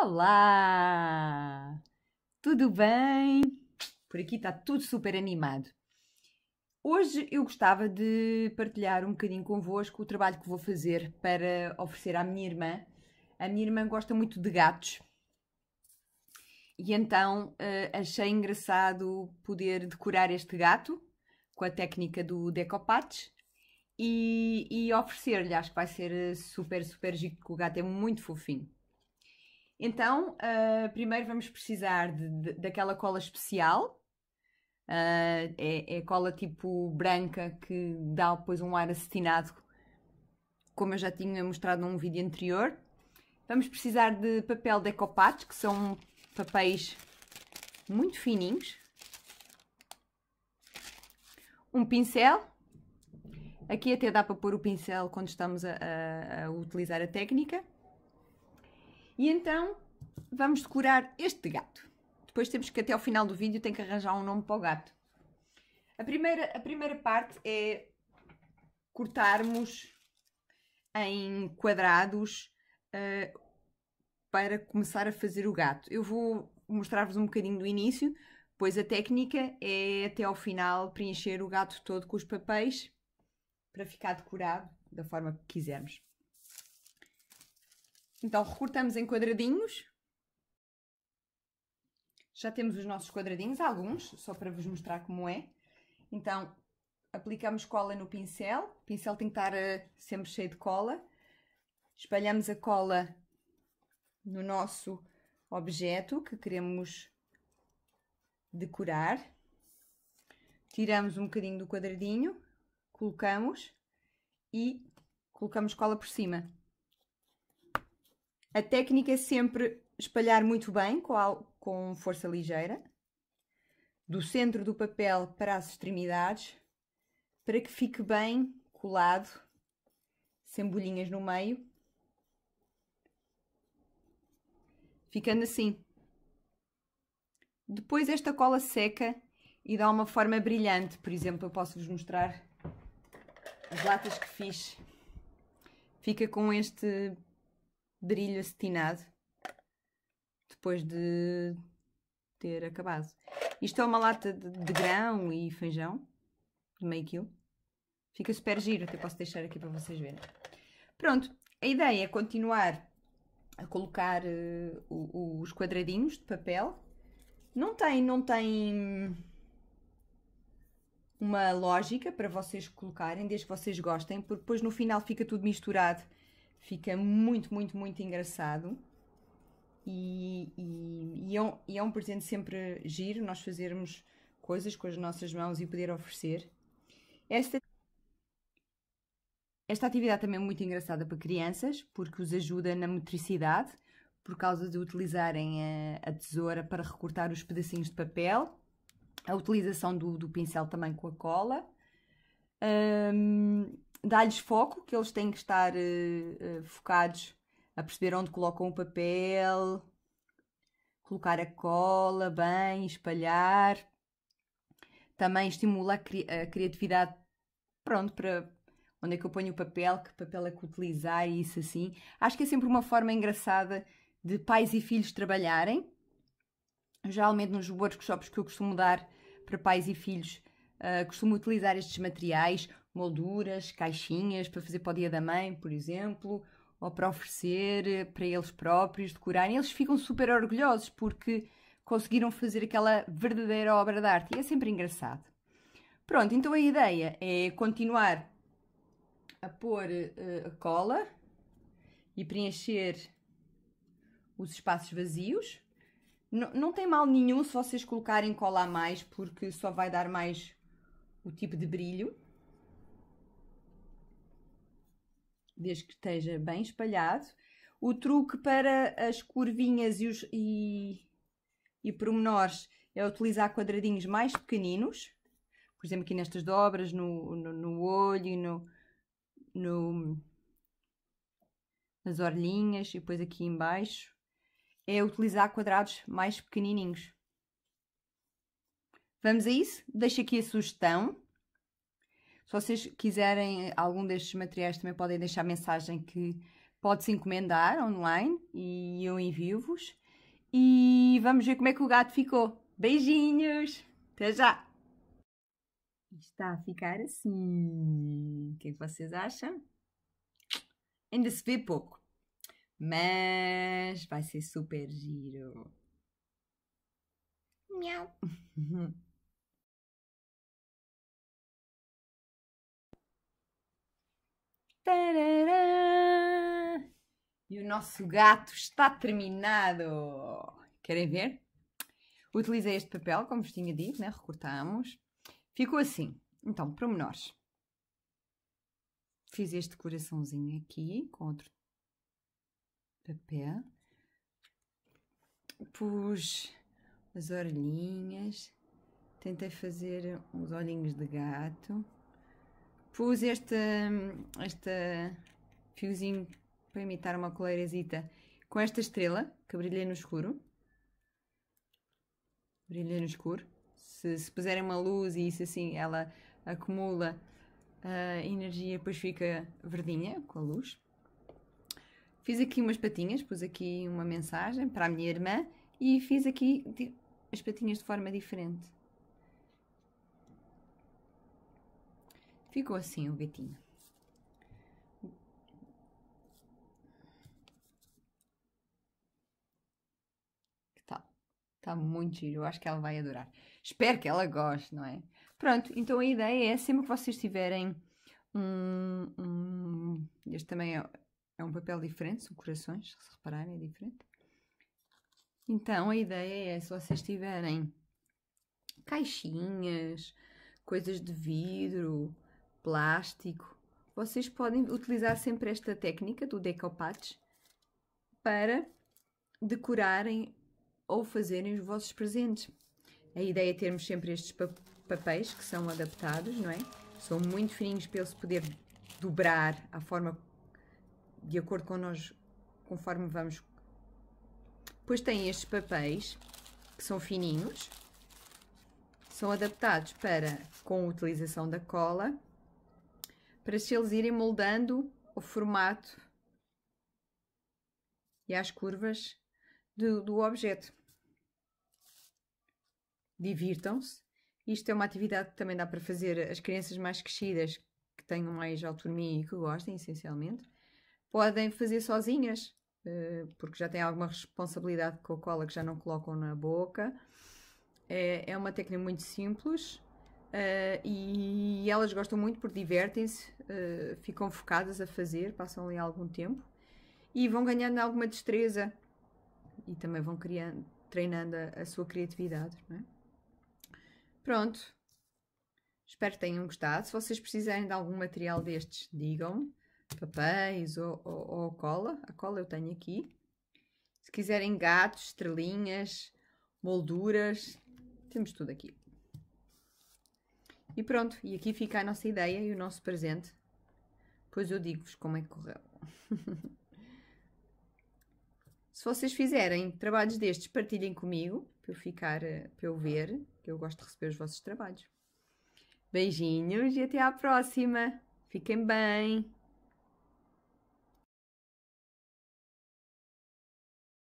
Olá! Tudo bem? Por aqui está tudo super animado. Hoje eu gostava de partilhar um bocadinho convosco o trabalho que vou fazer para oferecer à minha irmã. A minha irmã gosta muito de gatos e então eh, achei engraçado poder decorar este gato com a técnica do decopatch e, e oferecer-lhe. Acho que vai ser eh, super, super giro, porque o gato é muito fofinho. Então, uh, primeiro vamos precisar de, de, daquela cola especial. Uh, é, é, cola tipo branca que dá depois um ar acetinado, como eu já tinha mostrado num vídeo anterior. Vamos precisar de papel decopatch, que são papéis muito fininhos. Um pincel. Aqui até dá para pôr o pincel quando estamos a, a utilizar a técnica e então vamos decorar este gato. Depois temos que até ao final do vídeo tem que arranjar um nome para o gato. A primeira, a primeira parte é cortarmos em quadrados uh, para começar a fazer o gato. Eu vou mostrar-vos um bocadinho do início, pois a técnica é até ao final preencher o gato todo com os papéis para ficar decorado da forma que quisermos. Então recortamos em quadradinhos. Já temos os nossos quadradinhos, alguns, só para vos mostrar como é. Então aplicamos cola no pincel. O pincel tem que estar uh, sempre cheio de cola. Espalhamos a cola no nosso objeto que queremos decorar. Tiramos um bocadinho do quadradinho, colocamos e colocamos cola por cima. A técnica é sempre espalhar muito bem, com, a, com força ligeira, do centro do papel para as extremidades, para que fique bem colado, sem bolhinhas no meio. Ficando assim. Depois esta cola seca e dá uma forma brilhante. Por exemplo, eu posso-vos mostrar as latas que fiz. Fica com este brilho acetinado depois de ter acabado. Isto é uma lata de, de grão e feijão, de meio quilo. Fica super giro, até posso deixar aqui para vocês verem. Pronto, a ideia é continuar a colocar uh, o, os quadradinhos de papel. Não tem, não tem uma lógica para vocês colocarem, desde que vocês gostem, porque depois no final fica tudo misturado Fica muito, muito, muito engraçado. E, e, e, é um, e é um presente sempre giro nós fazermos coisas com as nossas mãos e poder oferecer. Esta, esta atividade também é muito engraçada para crianças, porque os ajuda na motricidade, por causa de utilizarem a, a tesoura para recortar os pedacinhos de papel, a utilização do, do pincel também com a cola. Um, dá-lhes foco, que eles têm que estar uh, uh, focados a perceber onde colocam o papel, colocar a cola bem, espalhar. Também estimula a, cri a criatividade, pronto, para onde é que eu ponho o papel, que papel é que utilizar e isso assim. Acho que é sempre uma forma engraçada de pais e filhos trabalharem. Geralmente nos workshops que eu costumo dar para pais e filhos, uh, costumo utilizar estes materiais molduras, caixinhas para fazer para o dia da mãe, por exemplo, ou para oferecer eh, para eles próprios decorarem. Eles ficam super orgulhosos porque conseguiram fazer aquela verdadeira obra de arte e é sempre engraçado. Pronto, então a ideia é continuar a pôr uh, a cola e preencher os espaços vazios. N não tem mal nenhum se vocês colocarem cola a mais, porque só vai dar mais o tipo de brilho. desde que esteja bem espalhado. O truque para as curvinhas e, os, e, e pormenores é utilizar quadradinhos mais pequeninos, por exemplo, aqui nestas dobras, no, no, no olho e no, no, nas orelhinhas e depois aqui embaixo é utilizar quadrados mais pequenininhos. Vamos a isso? Deixo aqui a sugestão se vocês quiserem eh, algum destes materiais, também podem deixar mensagem que pode-se encomendar online e eu envio-vos. E vamos ver como é que o gato ficou. Beijinhos! Até já! Está a ficar assim. O que é que vocês acham? Ainda se vê pouco, mas vai ser super giro. Miau! Tarará. E o nosso gato está terminado. Querem ver? Utilizei este papel, como vos tinha dito, né? recortamos. Ficou assim. Então, promenores. Fiz este coraçãozinho aqui com outro papel. Pus as orelhinhas. Tentei fazer uns olhinhos de gato pus este, hum, este fiozinho para imitar uma coleirazita com esta estrela que brilha no escuro. Brilha no escuro. Se, se puserem uma luz e isso assim, ela acumula a ah, energia, depois fica verdinha com a luz. Fiz aqui umas patinhas, pus aqui uma mensagem para a minha irmã e fiz aqui as patinhas de forma diferente. Ficou assim o gatinho. Que tal? Está tá muito giro, eu acho que ela vai adorar. Espero que ela goste, não é? Pronto, então a ideia é sempre que vocês tiverem um... um este também é, é um papel diferente, são corações, se repararem, é diferente. Então a ideia é, se vocês tiverem caixinhas, coisas de vidro, plástico. Vocês podem utilizar sempre esta técnica do decoupage para decorarem ou fazerem os vossos presentes. A ideia é termos sempre estes papéis que são adaptados, não é? São muito fininhos para ele se poder dobrar à forma de acordo com nós, conforme vamos. Depois tem estes papéis que são fininhos, são adaptados para com a utilização da cola para se eles irem moldando o formato e as curvas do, do objeto. Divirtam-se. Isto é uma atividade que também dá para fazer as crianças mais crescidas, que tenham mais autonomia e que gostem, essencialmente. Podem fazer sozinhas, eh, porque já têm alguma responsabilidade com a cola que já não colocam na boca. É, é uma técnica muito simples, Uh, e elas gostam muito porque divertem-se, uh, ficam focadas a fazer, passam ali algum tempo e vão ganhando alguma destreza e também vão criando, treinando a, a sua criatividade. É? Pronto, espero que tenham gostado. Se vocês precisarem de algum material destes, digam papéis ou, ou, ou cola. A cola eu tenho aqui. Se quiserem gatos, estrelinhas, molduras, temos tudo aqui. E pronto, e aqui fica a nossa ideia e o nosso presente. Pois eu digo-vos como é que correu. Se vocês fizerem trabalhos destes, partilhem comigo para eu ficar, para eu ver, que eu gosto de receber os vossos trabalhos. Beijinhos e até à próxima. Fiquem bem.